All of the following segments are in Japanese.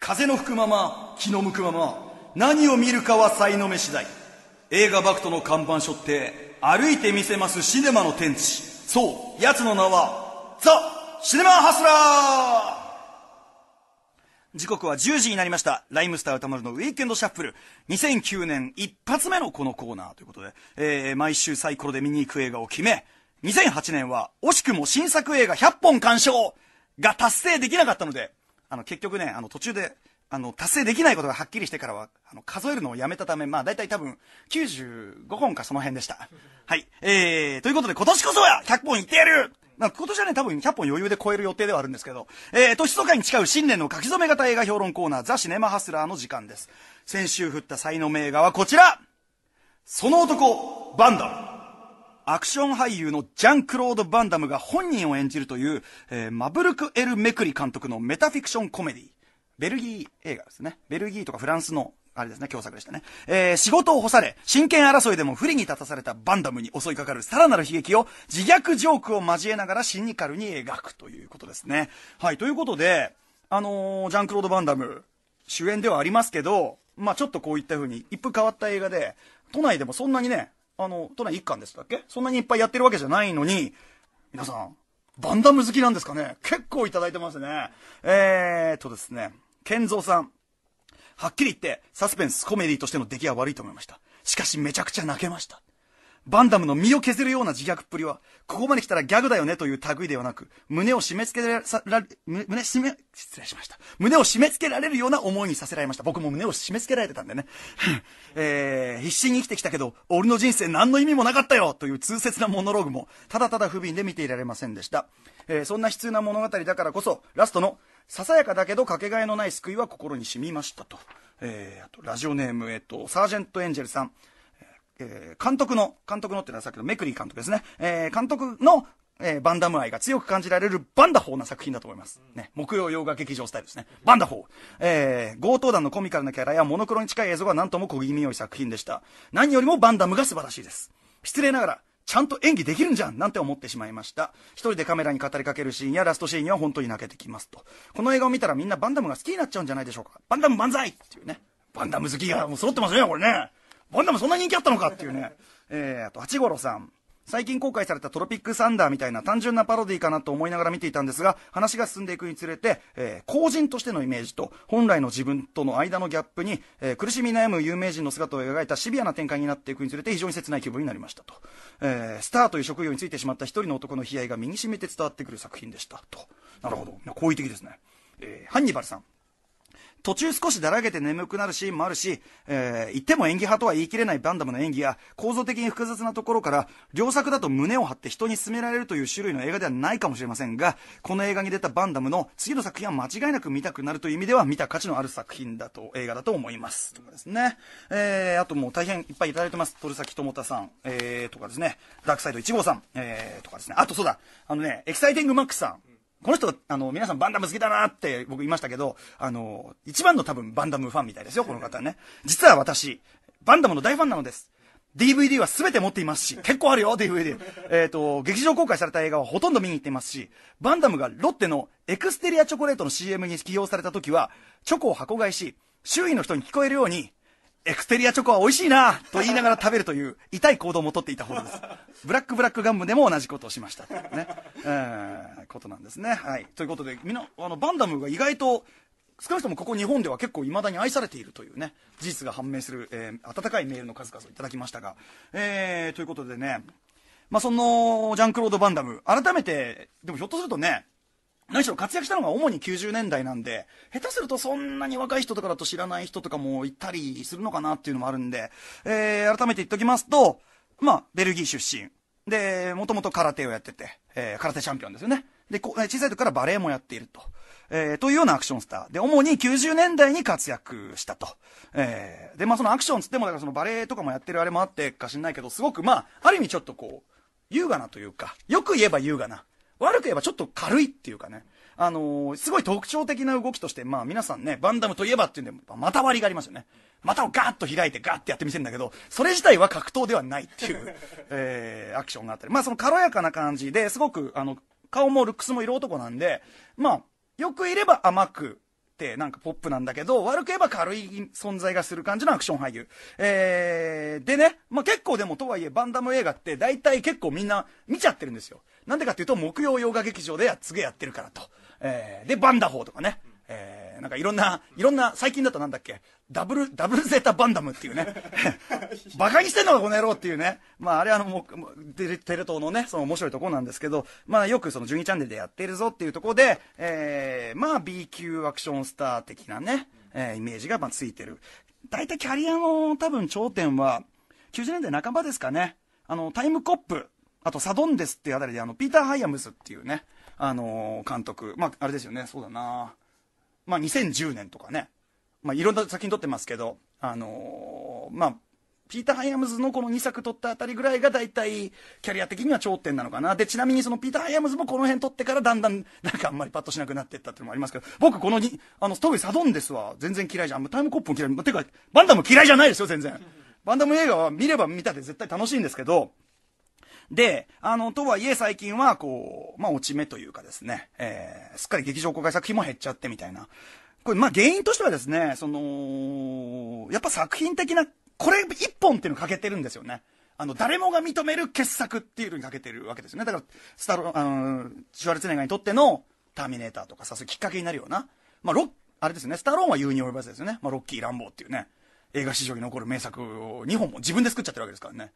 風の吹くまま、気の向くまま、何を見るかは才能目次第。映画バクトの看板書って、歩いて見せますシネマの天地。そう、奴の名は、ザ・シネマハスラー時刻は10時になりました。ライムスター歌丸のウィークエンドシャッフル。2009年一発目のこのコーナーということで、えー、毎週サイコロで見に行く映画を決め、2008年は惜しくも新作映画100本鑑賞が達成できなかったので、あの結局ねあの途中であの達成できないことがはっきりしてからはあの数えるのをやめたため、まあ、大体多分95本かその辺でした。はい、えー、ということで今年こそは100本いってやる今年はね、多分100本余裕で超える予定ではあるんですけど、えー、年疎かに誓う新年の書き初め型映画評論コーナー、ザ・シネマハスラーの時間です。先週振った才能名画はこちらその男、バンダム。アクション俳優のジャン・クロード・バンダムが本人を演じるという、えー、マブルク・エル・メクリ監督のメタフィクションコメディベルギー映画ですね。ベルギーとかフランスのあれですね、共作でしたね。えー、仕事を干され、真剣争いでも不利に立たされたバンダムに襲いかかるさらなる悲劇を自虐ジョークを交えながらシニカルに描くということですね。はい、ということで、あのー、ジャンクロード・バンダム、主演ではありますけど、まあちょっとこういった風に、一風変わった映画で、都内でもそんなにね、あの、都内一巻ですだっけそんなにいっぱいやってるわけじゃないのに、皆さん、バンダム好きなんですかね結構いただいてますね。えーとですね、ゾ三さん。はっきり言って、サスペンス、コメディとしての出来は悪いと思いました。しかしめちゃくちゃ泣けました。バンダムの身を削るような自虐っぷりは、ここまで来たらギャグだよねという類ではなく、胸を締め付けられ、胸、締め、失礼しました。胸を締め付けられるような思いにさせられました。僕も胸を締め付けられてたんでね。えー、必死に生きてきたけど、俺の人生何の意味もなかったよという痛切なモノローグも、ただただ不憫で見ていられませんでした。えー、そんな悲痛な物語だからこそ、ラストの、ささやかだけどかけがえのない救いは心に染みましたと。えー、あと、ラジオネーム、えっと、サージェントエンジェルさん。えー、監督の、監督のってのはさっきのメクリー監督ですね。えー、監督の、えー、バンダム愛が強く感じられるバンダホーな作品だと思います。ね。木曜洋画劇場スタイルですね。バンダホー。えー、強盗団のコミカルなキャラやモノクロに近い映像が何とも小気味良い作品でした。何よりもバンダムが素晴らしいです。失礼ながら、ちゃんと演技できるんじゃんなんて思ってしまいました。一人でカメラに語りかけるシーンやラストシーンには本当に泣けてきますと。この映画を見たらみんなバンダムが好きになっちゃうんじゃないでしょうか。バンダム万歳っていうね。バンダム好きがもう揃ってますね、これね。バンダムそんな人気あったのかっていうね。えー、あと、八五郎さん。最近公開されたトロピックサンダーみたいな単純なパロディかなと思いながら見ていたんですが、話が進んでいくにつれて、えー、後人としてのイメージと本来の自分との間のギャップに、えー、苦しみ悩む有名人の姿を描いたシビアな展開になっていくにつれて非常に切ない気分になりましたと。えー、スターという職業についてしまった一人の男の悲哀が身にしめて伝わってくる作品でしたと。なるほど。好意的ですね。えー、ハンニバルさん。途中少しだらけて眠くなるシーンもあるし、えー、言っても演技派とは言い切れないバンダムの演技や、構造的に複雑なところから、両作だと胸を張って人に勧められるという種類の映画ではないかもしれませんが、この映画に出たバンダムの次の作品は間違いなく見たくなるという意味では、見た価値のある作品だと、映画だと思います。とかですね。えー、あともう大変いっぱいいただいてます。鳥崎智太さん、えー、とかですね、ダークサイド1号さん、えー、とかですね。あとそうだ、あのね、エキサイティングマックスさん、この人、あの、皆さんバンダム好きだなって僕言いましたけど、あの、一番の多分バンダムファンみたいですよ、この方ね。実は私、バンダムの大ファンなのです。DVD は全て持っていますし、結構あるよ、DVD。えっ、と、劇場公開された映画はほとんど見に行っていますし、バンダムがロッテのエクステリアチョコレートの CM に起用された時は、チョコを箱買いし、周囲の人に聞こえるように、エクステリアチョコは美味しいなと言いながら食べるという痛い行動もとっていたほどです。ブラックブラックガムでも同じことをしましたというね、えー、ことなんですね。はい。ということで、みんな、あの、バンダムが意外と、少なくともここ日本では結構いまだに愛されているというね、事実が判明する、えー、温かいメールの数々をいただきましたが、えー、ということでね、まあ、その、ジャンクロード・バンダム、改めて、でもひょっとするとね、何しろ活躍したのが主に90年代なんで、下手するとそんなに若い人とかだと知らない人とかもいたりするのかなっていうのもあるんで、えー、改めて言っときますと、まあ、ベルギー出身。で、もともと空手をやってて、えー、空手チャンピオンですよね。で、小さい時からバレエもやっていると。えー、というようなアクションスター。で、主に90年代に活躍したと。えー、で、まあそのアクションつっても、だからそのバレエとかもやってるあれもあってか知んないけど、すごくまあ、ある意味ちょっとこう、優雅なというか、よく言えば優雅な、悪く言えばちょっと軽いっていうかね、あのー、すごい特徴的な動きとして、まあ皆さんね、バンダムといえばっていうんで、また割りがありますよね。股をガーッと開いてガーッてやってみせるんだけど、それ自体は格闘ではないっていう、えー、アクションがあったり。まあその軽やかな感じですごく、あの、顔もルックスも色男なんで、まあ、よくいれば甘く、て、なんかポップなんだけど、悪く言えば軽い存在がする感じのアクション俳優。えー、でね、まあ、結構でもとはいえバンダム映画って大体結構みんな見ちゃってるんですよ。なんでかっていうと、木曜洋画劇場でやっつげやってるからと。えー、で、バンダホーとかね。えーなんかいろんな、いろんな、最近だとなんだっけ、ダブル、ダブルゼータバンダムっていうね、バ カにしてんのかこの野郎っていうね、まああれはあのもう、テレ東のね、その面白いところなんですけど、まあよくその12チャンネルでやってるぞっていうところで、えー、まあ B 級アクションスター的なね、えー、イメージがまあついてる。大体キャリアの多分頂点は、90年代半ばですかね、あの、タイムコップ、あとサドンデスっていうあたりで、あの、ピーター・ハイアムズっていうね、あのー、監督、まあ、あれですよね、そうだなまあ、2010年とかね、まあ、いろんな作品撮ってますけど、あのー、まあ、ピーター・ハイアムズのこの2作撮ったあたりぐらいが大体キャリア的には頂点なのかな。で、ちなみにそのピーター・ハイアムズもこの辺撮ってからだんだんなんかあんまりパッとしなくなっていったっていうのもありますけど、僕このに、あの、ストーリーサドンですは全然嫌いじゃん。タイムコップも嫌い。てか、バンダム嫌いじゃないですよ、全然。バンダム映画は見れば見たで絶対楽しいんですけど、で、あの、とはいえ最近は、こう、まあ、落ち目というかですね、えー、すっかり劇場公開作品も減っちゃってみたいな。これ、まあ、原因としてはですね、その、やっぱ作品的な、これ一本っていうのを欠けてるんですよね。あの、誰もが認める傑作っていうのに欠けてるわけですよね。だから、スタロ、あの、シュワルツェネガーにとっての、ターミネーターとかさ、そういうきっかけになるような、まあ、ロあれですね、スタローンは言うに及ばずですよね。まあ、ロッキー・ランボーっていうね、映画史上に残る名作を2本も自分で作っちゃってるわけですからね。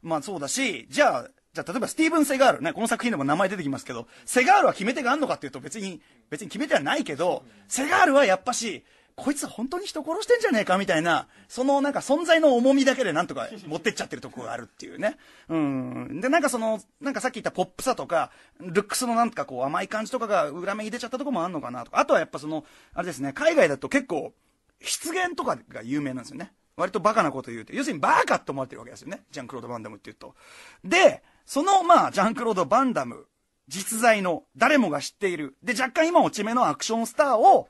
まあそうだし、じゃあ、じゃあ例えばスティーブン・セガール、ね、この作品でも名前出てきますけど、セガールは決め手があるのかっていうと別に、別に決め手はないけど、セガールはやっぱし、こいつ本当に人殺してんじゃねえかみたいな、そのなんか存在の重みだけでなんとか持ってっちゃってるとこがあるっていうね。うん。で、なんかその、なんかさっき言ったポップさとか、ルックスのなんかこう甘い感じとかが裏目に出ちゃったとこもあんのかなとか、あとはやっぱその、あれですね、海外だと結構、失言とかが有名なんですよね。割とバカなこと言うて。要するにバカって思われてるわけですよね。ジャン・クロード・バンダムって言うと。で、その、まあ、ジャンクロード・バンダム、実在の、誰もが知っている、で、若干今落ち目のアクションスターを、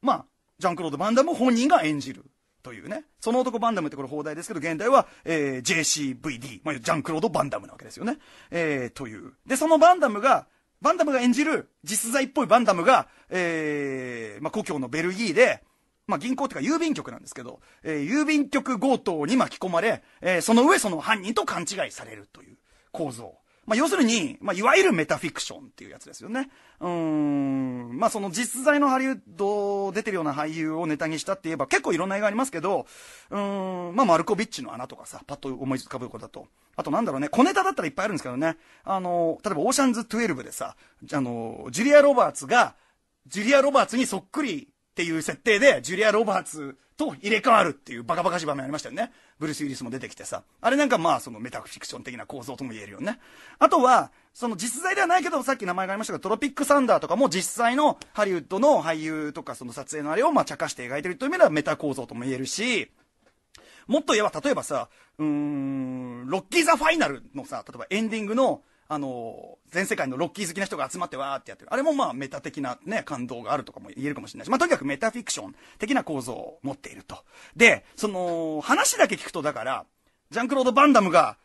まあ、ジャンクロード・バンダム本人が演じる。というね。その男バンダムってこれ放題ですけど、現代は、えー、JCVD、まあ、ジャンクロード・バンダムなわけですよね。えー、という。で、そのバンダムが、バンダムが演じる実在っぽいバンダムが、えー、まあ、故郷のベルギーで、まあ、銀行というか郵便局なんですけど、えー、郵便局強盗に巻き込まれ、えー、その上その犯人と勘違いされるという。構造。まあ、要するに、まあ、いわゆるメタフィクションっていうやつですよね。うん。まあ、その実在のハリウッド出てるような俳優をネタにしたって言えば結構いろんな映画ありますけど、うん。まあ、マルコビッチの穴とかさ、パッと思い浮かぶことだと。あとなんだろうね、小ネタだったらいっぱいあるんですけどね。あの、例えばオーシャンズ12でさ、あの、ジュリア・ロバーツが、ジュリア・ロバーツにそっくりっていう設定で、ジュリア・ロバーツと入れ替わるっていうバカバカしい場面ありましたよね。ブルース・ウィリスも出てきてさ。あれなんかまあそのメタフィクション的な構造とも言えるよね。あとは、その実在ではないけど、さっき名前がありましたが、トロピック・サンダーとかも実際のハリウッドの俳優とかその撮影のあれをまあ茶化して描いてるという意味ではメタ構造とも言えるし、もっと言えば例えばさ、うーん、ロッキー・ザ・ファイナルのさ、例えばエンディングのあの、全世界のロッキー好きな人が集まってわーってやってる。あれもまあメタ的なね、感動があるとかも言えるかもしれないし、まあとにかくメタフィクション的な構造を持っていると。で、その、話だけ聞くとだから、ジャンクロード・バンダムが、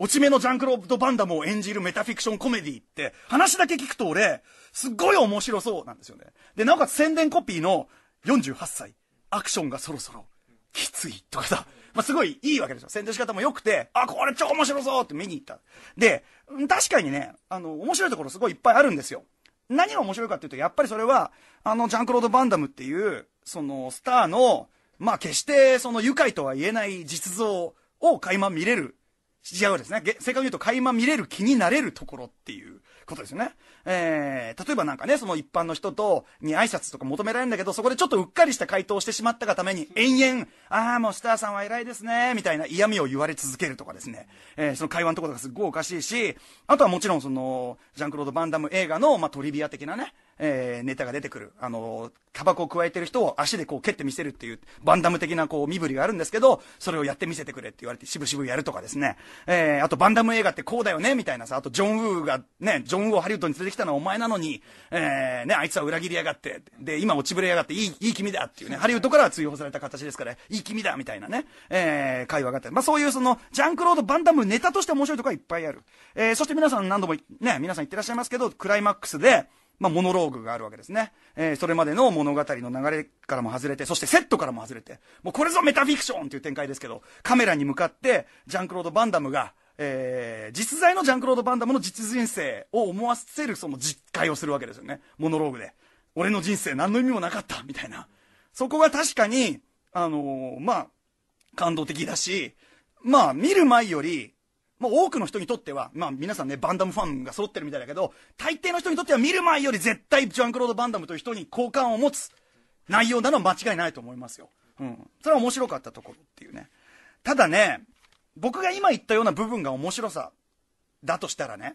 落ち目のジャンクロード・バンダムを演じるメタフィクションコメディって、話だけ聞くと俺、すっごい面白そうなんですよね。で、なおかつ宣伝コピーの48歳、アクションがそろそろ、きついとかさ、まあ、すごいいいわけですよ。宣伝仕方も良くて、あ、これ超面白そうって見に行った。で、確かにね、あの、面白いところすごいいっぱいあるんですよ。何が面白いかっていうと、やっぱりそれは、あの、ジャンクロード・バンダムっていう、その、スターの、まあ、決して、その、愉快とは言えない実像を垣間見れる。違うですね。正確に言うと垣間見れる気になれるところっていう。ことですよね。えー、例えばなんかね、その一般の人と、に挨拶とか求められるんだけど、そこでちょっとうっかりした回答をしてしまったがために、延々、ああ、もうスターさんは偉いですね、みたいな嫌味を言われ続けるとかですね、えー、その会話のところがすっごいおかしいし、あとはもちろんその、ジャンクロード・バンダム映画の、まあ、トリビア的なね、えー、ネタが出てくる。あの、タバコを加えてる人を足でこう蹴って見せるっていう、バンダム的なこう身振りがあるんですけど、それをやって見せてくれって言われて、しぶしぶやるとかですね。えー、あとバンダム映画ってこうだよね、みたいなさ、あとジョン・ウーが、ね、ジョン・ウーをハリウッドに連れてきたのはお前なのに、えー、ね、あいつは裏切りやがって、で、今落ちぶれやがって、いい、いい君だっていうね、ハリウッドからは追放された形ですから、いい君だみたいなね、えー、会話があって、まあそういうその、ジャンクロード・バンダムネタとして面白いとこはいっぱいある。えー、そして皆さん何度も、ね、皆さん言ってらっしゃいますけど、クライマックスで、まあ、モノローグがあるわけですね。えー、それまでの物語の流れからも外れて、そしてセットからも外れて、もうこれぞメタフィクションという展開ですけど、カメラに向かって、ジャンクロード・バンダムが、えー、実在のジャンクロード・バンダムの実人生を思わせるその実会をするわけですよね。モノローグで。俺の人生何の意味もなかった、みたいな。そこが確かに、あのー、まあ、感動的だし、まあ、見る前より、もう多くの人にとっては、まあ皆さんね、バンダムファンが揃ってるみたいだけど、大抵の人にとっては見る前より絶対ジャンクロード・バンダムという人に好感を持つ内容なのは間違いないと思いますよ。うん。それは面白かったところっていうね。ただね、僕が今言ったような部分が面白さだとしたらね、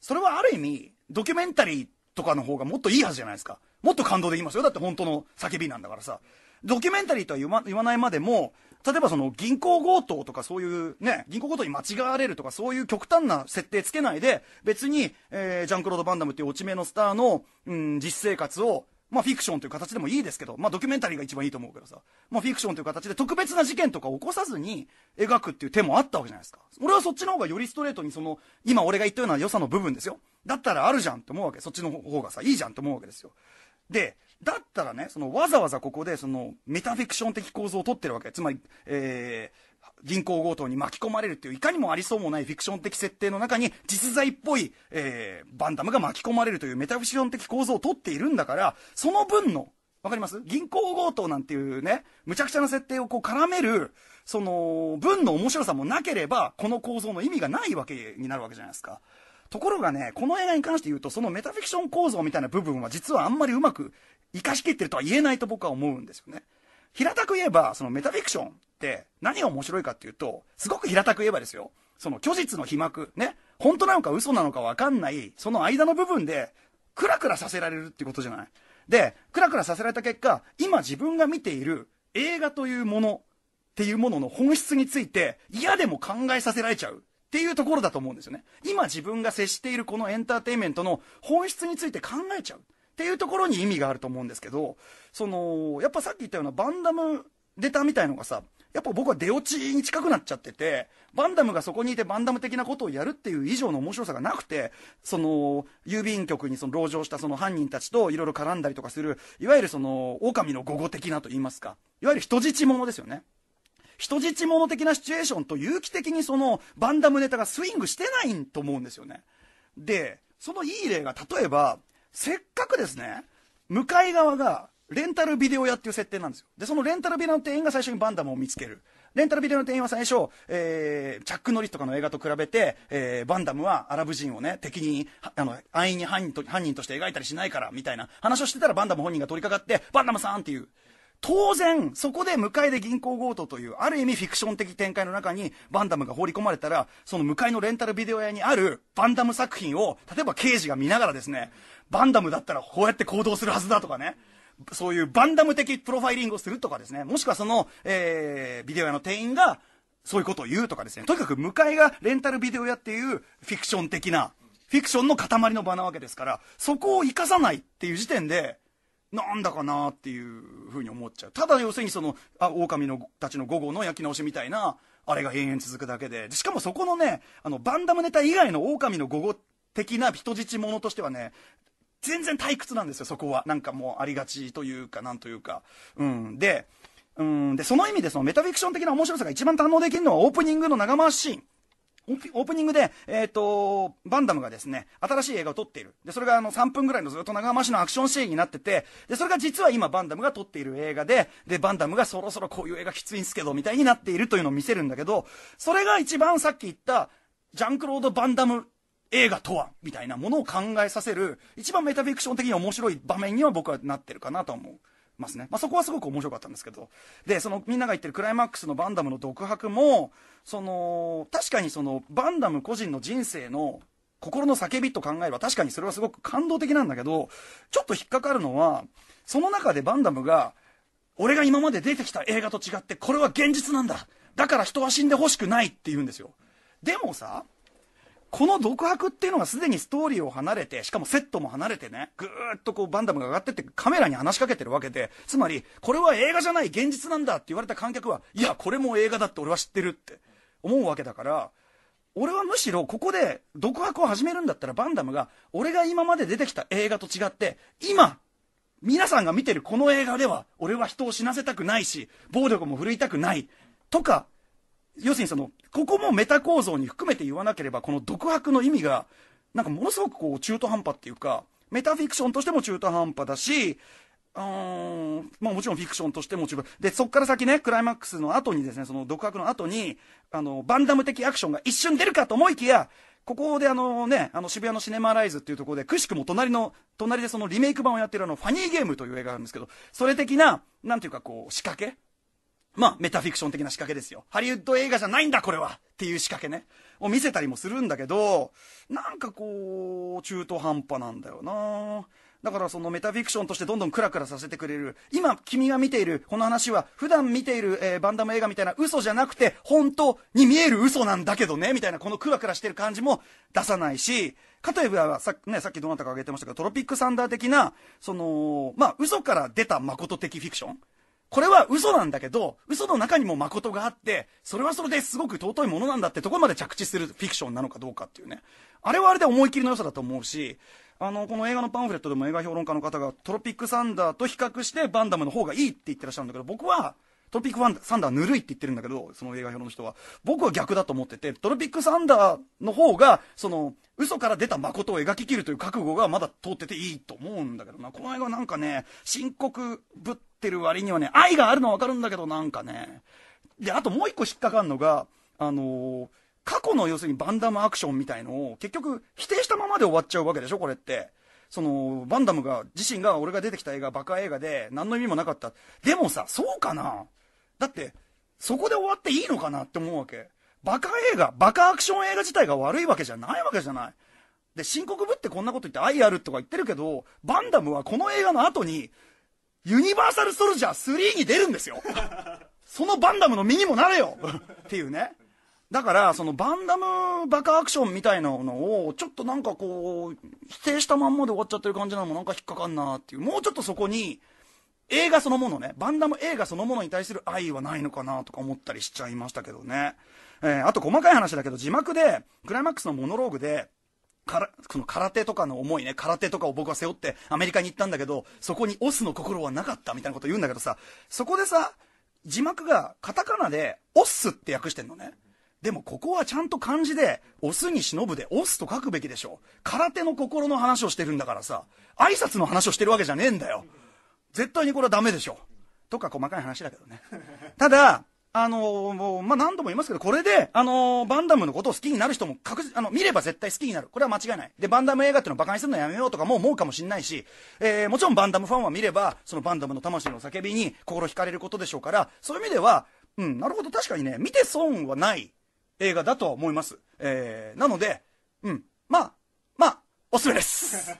それはある意味、ドキュメンタリーとかの方がもっといいはずじゃないですか。もっと感動できますよ。だって本当の叫びなんだからさ。ドキュメンタリーとは言わないまでも、例えばその銀行強盗とかそういうね、銀行強盗に間違われるとかそういう極端な設定つけないで、別に、えー、ジャンクロード・バンダムっていう落ち目のスターの、うん、実生活をまあ、フィクションという形でもいいですけど、まあ、ドキュメンタリーが一番いいと思うけどさ、まあ、フィクションという形で特別な事件とか起こさずに描くっていう手もあったわけじゃないですか。俺はそっちの方がよりストレートにその、今俺が言ったような良さの部分ですよ。だったらあるじゃんと思うわけ。そっちの方がさ、いいじゃんと思うわけですよ。で、だったらね、そのわざわざここでそのメタフィクション的構造を取ってるわけ。つまり、えー、銀行強盗に巻き込まれるっていういかにもありそうもないフィクション的設定の中に実在っぽい、えー、バンダムが巻き込まれるというメタフィクション的構造をとっているんだから、その分のわかります銀行強盗なんていうね、むちゃくちゃな設定をこう絡める、その、文の面白さもなければ、この構造の意味がないわけになるわけじゃないですか。ところがね、この映画に関して言うと、そのメタフィクション構造みたいな部分は実はあんまりうまく生かしきってるとは言えないと僕は思うんですよね。平たく言えば、そのメタフィクションって何が面白いかっていうと、すごく平たく言えばですよ。その虚実の被膜、ね。本当なのか嘘なのかわかんない、その間の部分で、クラクラさせられるってことじゃない。で、クラクラさせられた結果、今自分が見ている映画というものっていうものの本質について嫌でも考えさせられちゃうっていうところだと思うんですよね。今自分が接しているこのエンターテインメントの本質について考えちゃう。っていうところに意味があると思うんですけど、その、やっぱさっき言ったようなバンダム出たみたいのがさ、やっぱ僕は出落ちに近くなっちゃってて、バンダムがそこにいてバンダム的なことをやるっていう以上の面白さがなくて、その、郵便局にその、籠城したその犯人たちといろいろ絡んだりとかする、いわゆるその、狼の午後的なと言いますか、いわゆる人質者ですよね。人質者的なシチュエーションと有機的にその、バンダムネタがスイングしてないと思うんですよね。で、そのいい例が例えば、せっかくですね、向かい側がレンタルビデオ屋っていう設定なんですよ。で、そのレンタルビデオの店員が最初にバンダムを見つける。レンタルビデオの店員は最初、えー、チャック・ノリスとかの映画と比べて、えー、バンダムはアラブ人をね、敵に、あの、安易に犯人と犯人として描いたりしないから、みたいな話をしてたらバンダム本人が取り掛かって、バンダムさんっていう当然、そこで向かいで銀行強盗という、ある意味フィクション的展開の中にバンダムが放り込まれたら、その向かいのレンタルビデオ屋にあるバンダム作品を、例えば刑事が見ながらですね、バンダムだったらこうやって行動するはずだとかね、そういうバンダム的プロファイリングをするとかですね、もしくはその、えー、ビデオ屋の店員が、そういうことを言うとかですね、とにかく向かいがレンタルビデオ屋っていうフィクション的な、フィクションの塊の場なわけですから、そこを活かさないっていう時点で、なんだかなっていうふうに思っちゃうただ要するにそのあ狼のたちの午後の焼き直しみたいなあれが延々続くだけでしかもそこのねあのバンダムネタ以外の狼の午後的な人質ものとしてはね全然退屈なんですよそこはなんかもうありがちというかなんというかうんでうんでその意味でそのメタフィクション的な面白さが一番堪能できるのはオープニングの長回しシーンオープニングで、えーと、バンダムがですね新しい映画を撮っているでそれがあの3分ぐらいのずっと長回しのアクションシーンになっててでそれが実は今バンダムが撮っている映画ででバンダムがそろそろこういう映画きついんすけどみたいになっているというのを見せるんだけどそれが一番さっき言ったジャンクロード・バンダム映画とはみたいなものを考えさせる一番メタフィクション的に面白い場面には僕はなってるかなと思う。ますね、まあ、そこはすごく面白かったんですけどでそのみんなが言ってるクライマックスのバンダムの独白もその確かにそのバンダム個人の人生の心の叫びと考えれば確かにそれはすごく感動的なんだけどちょっと引っかかるのはその中でバンダムが俺が今まで出てきた映画と違ってこれは現実なんだだから人は死んでほしくないって言うんですよでもさこの独白っていうのがすでにストーリーを離れて、しかもセットも離れてね、ぐーっとこうバンダムが上がってってカメラに話しかけてるわけで、つまり、これは映画じゃない現実なんだって言われた観客は、いや、これも映画だって俺は知ってるって思うわけだから、俺はむしろここで独白を始めるんだったらバンダムが、俺が今まで出てきた映画と違って、今、皆さんが見てるこの映画では、俺は人を死なせたくないし、暴力も振るいたくない、とか、要するにその、ここもメタ構造に含めて言わなければ、この独白の意味が、なんかものすごくこう中途半端っていうか、メタフィクションとしても中途半端だし、うんまあ、もちろんフィクションとしても中途で、そこから先ね、クライマックスの後にですね、その独白の後に、あの、バンダム的アクションが一瞬出るかと思いきや、ここであのね、あの渋谷のシネマライズっていうところで、くしくも隣の、隣でそのリメイク版をやってるあの、ファニーゲームという映画があるんですけど、それ的な、なんていうかこう、仕掛けまあ、メタフィクション的な仕掛けですよ。ハリウッド映画じゃないんだ、これはっていう仕掛けね。を見せたりもするんだけど、なんかこう、中途半端なんだよなだからそのメタフィクションとしてどんどんクラクラさせてくれる。今、君が見ている、この話は、普段見ている、えー、バンダム映画みたいな嘘じゃなくて、本当に見える嘘なんだけどね、みたいな、このクラクラしてる感じも出さないし、かといえばさ,、ね、さっきどなたか挙げてましたけど、トロピックサンダー的な、その、まあ、嘘から出た誠的フィクションこれは嘘なんだけど、嘘の中にも誠があって、それはそれですごく尊いものなんだってところまで着地するフィクションなのかどうかっていうね。あれはあれで思い切りの良さだと思うし、あの、この映画のパンフレットでも映画評論家の方がトロピックサンダーと比較してバンダムの方がいいって言ってらっしゃるんだけど、僕は、トロピックフンサンダーぬるいって言ってるんだけど、その映画評論の人は。僕は逆だと思ってて、トロピックサンダーの方が、その、嘘から出た誠を描ききるという覚悟がまだ通ってていいと思うんだけどな。この映画なんかね、深刻ぶっってる割にはね、愛があるのはわかるんだけど、なんかね。で、あともう一個引っかかるのが、あのー、過去の要するにバンダムアクションみたいのを結局否定したままで終わっちゃうわけでしょ、これって。その、バンダムが、自身が俺が出てきた映画、バカ映画で、何の意味もなかった。でもさ、そうかなだって、そこで終わっていいのかなって思うわけ。バカ映画、バカアクション映画自体が悪いわけじゃないわけじゃない。で、深刻部ってこんなこと言って愛あるとか言ってるけど、バンダムはこの映画の後に、ユニバーサル・ソルジャー3に出るんですよ そのバンダムの身にもなれよっていうねだからそのバンダムバカアクションみたいなのをちょっとなんかこう否定したまんまで終わっちゃってる感じなのもなんか引っかかんなっていうもうちょっとそこに映画そのものねバンダム映画そのものに対する愛はないのかなとか思ったりしちゃいましたけどね、えー、あと細かい話だけど字幕でクライマックスのモノローグで「からその空手とかの思いね空手とかを僕は背負ってアメリカに行ったんだけどそこにオスの心はなかったみたいなこと言うんだけどさそこでさ字幕がカタカナでオスって訳してんのねでもここはちゃんと漢字でオスに忍ぶでオスと書くべきでしょ空手の心の話をしてるんだからさ挨拶の話をしてるわけじゃねえんだよ絶対にこれはダメでしょとか細かい話だけどねただあのまあ、何度も言いますけど、これで、あのバンダムのことを好きになる人も確実、あの、見れば絶対好きになる。これは間違いない。で、バンダム映画っていうのを馬鹿にするのやめようとかも思うかもしんないし、えー、もちろんバンダムファンは見れば、そのバンダムの魂の叫びに心惹かれることでしょうから、そういう意味では、うん、なるほど、確かにね、見て損はない映画だとは思います。えー、なので、うん、まあ、まあ、おすすめです。